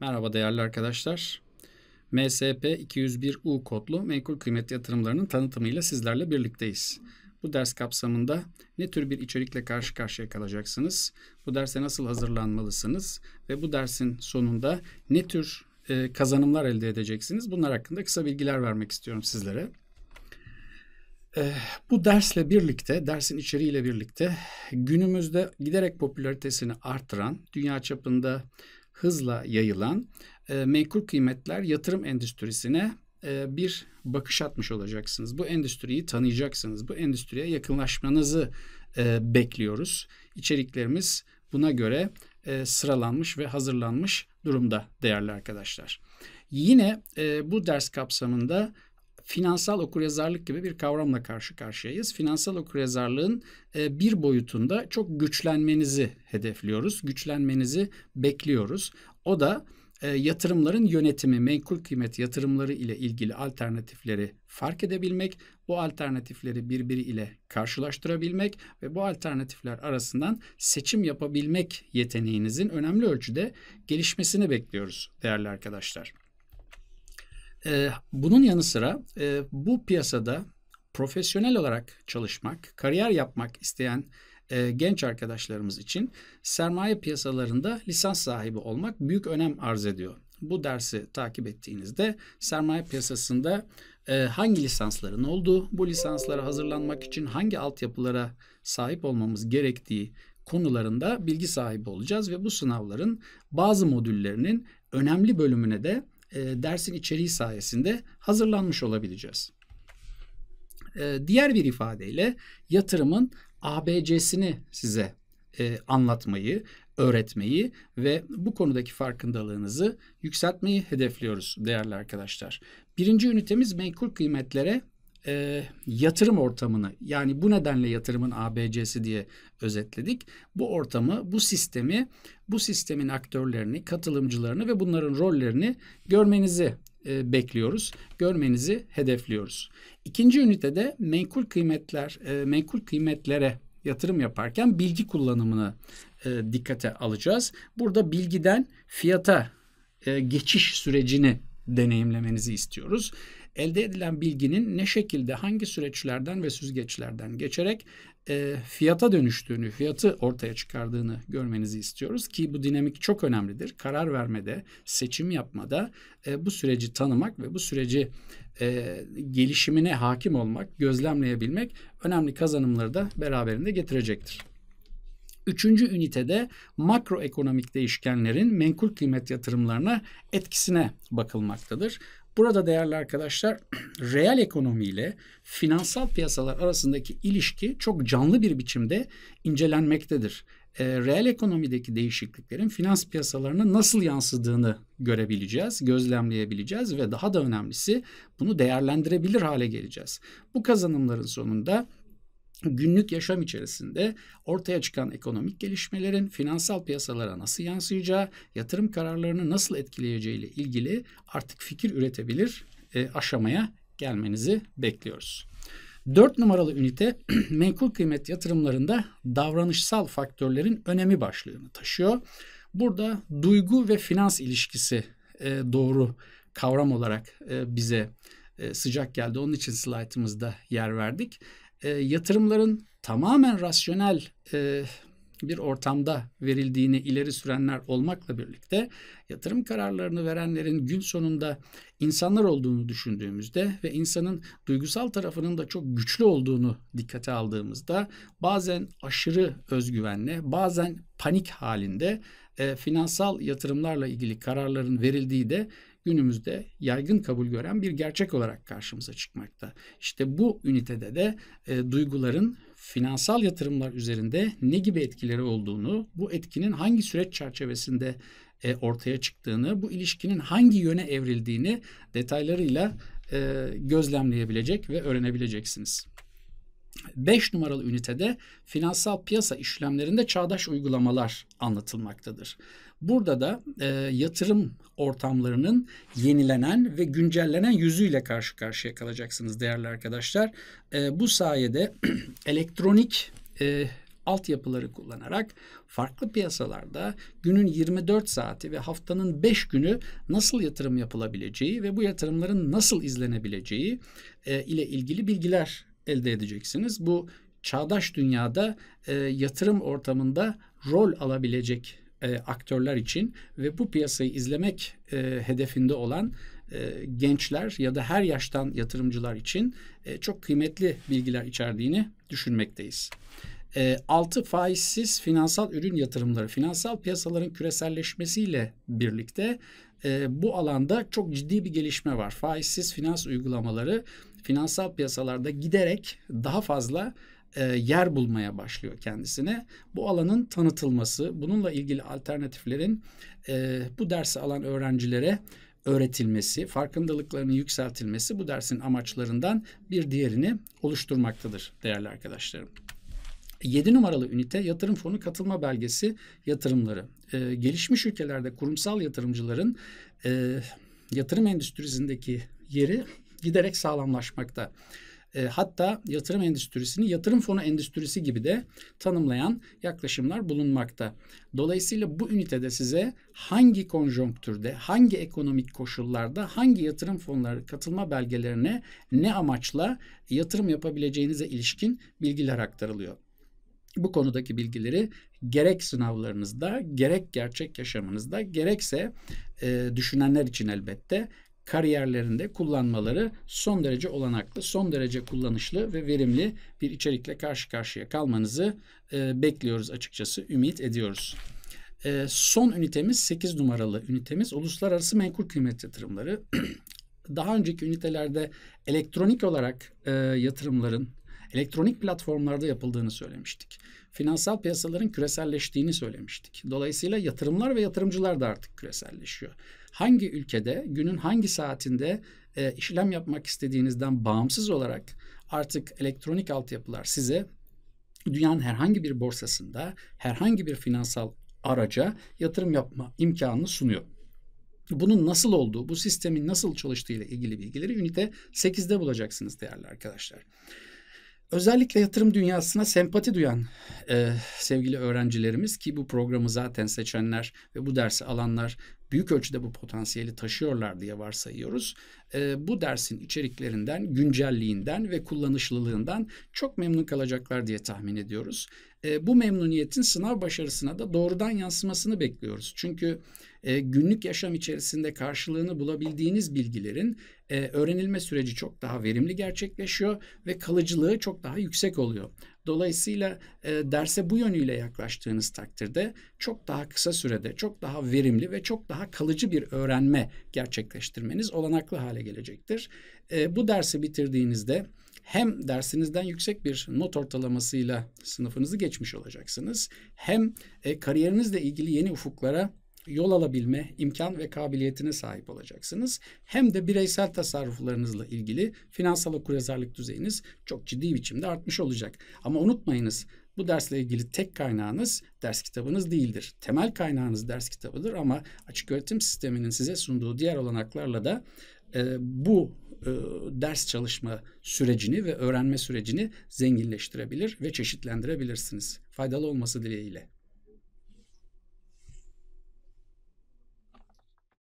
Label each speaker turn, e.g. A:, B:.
A: Merhaba değerli arkadaşlar. MSP 201U kodlu menkul kıymet yatırımlarının tanıtımıyla sizlerle birlikteyiz. Bu ders kapsamında ne tür bir içerikle karşı karşıya kalacaksınız? Bu derse nasıl hazırlanmalısınız? Ve bu dersin sonunda ne tür e, kazanımlar elde edeceksiniz? Bunlar hakkında kısa bilgiler vermek istiyorum sizlere. E, bu dersle birlikte, dersin içeriğiyle birlikte günümüzde giderek popülaritesini artıran, dünya çapında hızla yayılan e, menkul kıymetler yatırım endüstrisine e, bir bakış atmış olacaksınız. Bu endüstriyi tanıyacaksınız. Bu endüstriye yakınlaşmanızı e, bekliyoruz. İçeriklerimiz buna göre e, sıralanmış ve hazırlanmış durumda değerli arkadaşlar. Yine e, bu ders kapsamında finansal okuryazarlık gibi bir kavramla karşı karşıyayız. Finansal okuryazarlığın e, bir boyutunda çok güçlenmenizi hedefliyoruz. Güçlenmenizi bekliyoruz. O da e, yatırımların yönetimi, menkul kıymet yatırımları ile ilgili alternatifleri fark edebilmek, bu alternatifleri birbiri ile karşılaştırabilmek ve bu alternatifler arasından seçim yapabilmek yeteneğinizin önemli ölçüde gelişmesini bekliyoruz değerli arkadaşlar. E, bunun yanı sıra e, bu piyasada profesyonel olarak çalışmak, kariyer yapmak isteyen e, genç arkadaşlarımız için sermaye piyasalarında lisans sahibi olmak büyük önem arz ediyor. Bu dersi takip ettiğinizde sermaye piyasasında e, hangi lisansların olduğu, bu lisanslara hazırlanmak için hangi altyapılara sahip olmamız gerektiği konularında bilgi sahibi olacağız ve bu sınavların bazı modüllerinin önemli bölümüne de e, dersin içeriği sayesinde hazırlanmış olabileceğiz. E, diğer bir ifadeyle yatırımın ABC'sini size e, anlatmayı, öğretmeyi ve bu konudaki farkındalığınızı yükseltmeyi hedefliyoruz değerli arkadaşlar. Birinci ünitemiz menkul kıymetlere e, yatırım ortamını yani bu nedenle yatırımın ABC'si diye özetledik. Bu ortamı, bu sistemi, bu sistemin aktörlerini, katılımcılarını ve bunların rollerini görmenizi e, bekliyoruz. Görmenizi hedefliyoruz. İkinci ünitede menkul kıymetler, e, menkul kıymetlere yatırım yaparken bilgi kullanımını e, dikkate alacağız. Burada bilgiden fiyata e, geçiş sürecini deneyimlemenizi istiyoruz elde edilen bilginin ne şekilde hangi süreçlerden ve süzgeçlerden geçerek e, fiyata dönüştüğünü, fiyatı ortaya çıkardığını görmenizi istiyoruz ki bu dinamik çok önemlidir. Karar vermede, seçim yapmada e, bu süreci tanımak ve bu süreci e, gelişimine hakim olmak, gözlemleyebilmek önemli kazanımları da beraberinde getirecektir. Üçüncü ünitede makroekonomik değişkenlerin menkul kıymet yatırımlarına etkisine bakılmaktadır. Burada değerli arkadaşlar reel ekonomi ile finansal piyasalar arasındaki ilişki çok canlı bir biçimde incelenmektedir. E, reel ekonomideki değişikliklerin finans piyasalarına nasıl yansıdığını görebileceğiz, gözlemleyebileceğiz ve daha da önemlisi bunu değerlendirebilir hale geleceğiz. Bu kazanımların sonunda günlük yaşam içerisinde ortaya çıkan ekonomik gelişmelerin finansal piyasalara nasıl yansıyacağı, yatırım kararlarını nasıl etkileyeceği ile ilgili artık fikir üretebilir e, aşamaya gelmenizi bekliyoruz. Dört numaralı ünite menkul kıymet yatırımlarında davranışsal faktörlerin önemi başlığını taşıyor. Burada duygu ve finans ilişkisi e, doğru kavram olarak e, bize e, sıcak geldi. Onun için slaytımızda yer verdik e, yatırımların tamamen rasyonel e, bir ortamda verildiğini ileri sürenler olmakla birlikte yatırım kararlarını verenlerin gün sonunda insanlar olduğunu düşündüğümüzde ve insanın duygusal tarafının da çok güçlü olduğunu dikkate aldığımızda bazen aşırı özgüvenle bazen panik halinde e, finansal yatırımlarla ilgili kararların verildiği de günümüzde yaygın kabul gören bir gerçek olarak karşımıza çıkmakta. İşte bu ünitede de e, duyguların finansal yatırımlar üzerinde ne gibi etkileri olduğunu, bu etkinin hangi süreç çerçevesinde e, ortaya çıktığını, bu ilişkinin hangi yöne evrildiğini detaylarıyla e, gözlemleyebilecek ve öğrenebileceksiniz. 5 numaralı ünitede finansal piyasa işlemlerinde çağdaş uygulamalar anlatılmaktadır. Burada da e, yatırım ortamlarının yenilenen ve güncellenen yüzüyle karşı karşıya kalacaksınız değerli arkadaşlar. E, bu sayede elektronik e, altyapıları kullanarak farklı piyasalarda günün 24 saati ve haftanın 5 günü nasıl yatırım yapılabileceği ve bu yatırımların nasıl izlenebileceği e, ile ilgili bilgiler elde edeceksiniz. Bu çağdaş dünyada e, yatırım ortamında rol alabilecek e, aktörler için ve bu piyasayı izlemek e, hedefinde olan e, gençler ya da her yaştan yatırımcılar için e, çok kıymetli bilgiler içerdiğini düşünmekteyiz. E, ee, 6 faizsiz finansal ürün yatırımları, finansal piyasaların küreselleşmesiyle birlikte e, bu alanda çok ciddi bir gelişme var. Faizsiz finans uygulamaları finansal piyasalarda giderek daha fazla e, yer bulmaya başlıyor kendisine. Bu alanın tanıtılması, bununla ilgili alternatiflerin e, bu dersi alan öğrencilere öğretilmesi, farkındalıklarının yükseltilmesi bu dersin amaçlarından bir diğerini oluşturmaktadır değerli arkadaşlarım. 7 numaralı ünite yatırım fonu katılma belgesi yatırımları. Ee, gelişmiş ülkelerde kurumsal yatırımcıların e, yatırım endüstrisindeki yeri giderek sağlamlaşmakta. E, hatta yatırım endüstrisini yatırım fonu endüstrisi gibi de tanımlayan yaklaşımlar bulunmakta. Dolayısıyla bu ünitede size hangi konjonktürde, hangi ekonomik koşullarda, hangi yatırım fonları katılma belgelerine ne amaçla yatırım yapabileceğinize ilişkin bilgiler aktarılıyor bu konudaki bilgileri gerek sınavlarınızda, gerek gerçek yaşamınızda, gerekse e, düşünenler için elbette kariyerlerinde kullanmaları son derece olanaklı, son derece kullanışlı ve verimli bir içerikle karşı karşıya kalmanızı e, bekliyoruz açıkçası, ümit ediyoruz. E, son ünitemiz 8 numaralı ünitemiz uluslararası menkul kıymet yatırımları. Daha önceki ünitelerde elektronik olarak e, yatırımların elektronik platformlarda yapıldığını söylemiştik. Finansal piyasaların küreselleştiğini söylemiştik. Dolayısıyla yatırımlar ve yatırımcılar da artık küreselleşiyor. Hangi ülkede, günün hangi saatinde e, işlem yapmak istediğinizden bağımsız olarak artık elektronik altyapılar size dünyanın herhangi bir borsasında herhangi bir finansal araca yatırım yapma imkanını sunuyor. Bunun nasıl olduğu, bu sistemin nasıl çalıştığı ile ilgili bilgileri ünite 8'de bulacaksınız değerli arkadaşlar. Özellikle yatırım dünyasına sempati duyan e, sevgili öğrencilerimiz ki bu programı zaten seçenler ve bu dersi alanlar büyük ölçüde bu potansiyeli taşıyorlar diye varsayıyoruz. E, bu dersin içeriklerinden, güncelliğinden ve kullanışlılığından çok memnun kalacaklar diye tahmin ediyoruz e, bu memnuniyetin sınav başarısına da doğrudan yansımasını bekliyoruz. Çünkü e, günlük yaşam içerisinde karşılığını bulabildiğiniz bilgilerin e, öğrenilme süreci çok daha verimli gerçekleşiyor ve kalıcılığı çok daha yüksek oluyor. Dolayısıyla e, derse bu yönüyle yaklaştığınız takdirde çok daha kısa sürede çok daha verimli ve çok daha kalıcı bir öğrenme gerçekleştirmeniz olanaklı hale gelecektir. E, bu dersi bitirdiğinizde hem dersinizden yüksek bir not ortalamasıyla sınıfınızı geçmiş olacaksınız. Hem e, kariyerinizle ilgili yeni ufuklara yol alabilme imkan ve kabiliyetine sahip olacaksınız. Hem de bireysel tasarruflarınızla ilgili finansal okuryazarlık düzeyiniz çok ciddi biçimde artmış olacak. Ama unutmayınız bu dersle ilgili tek kaynağınız ders kitabınız değildir. Temel kaynağınız ders kitabıdır ama açık öğretim sisteminin size sunduğu diğer olanaklarla da e, bu e, ders çalışma sürecini ve öğrenme sürecini zenginleştirebilir ve çeşitlendirebilirsiniz. Faydalı olması dileğiyle.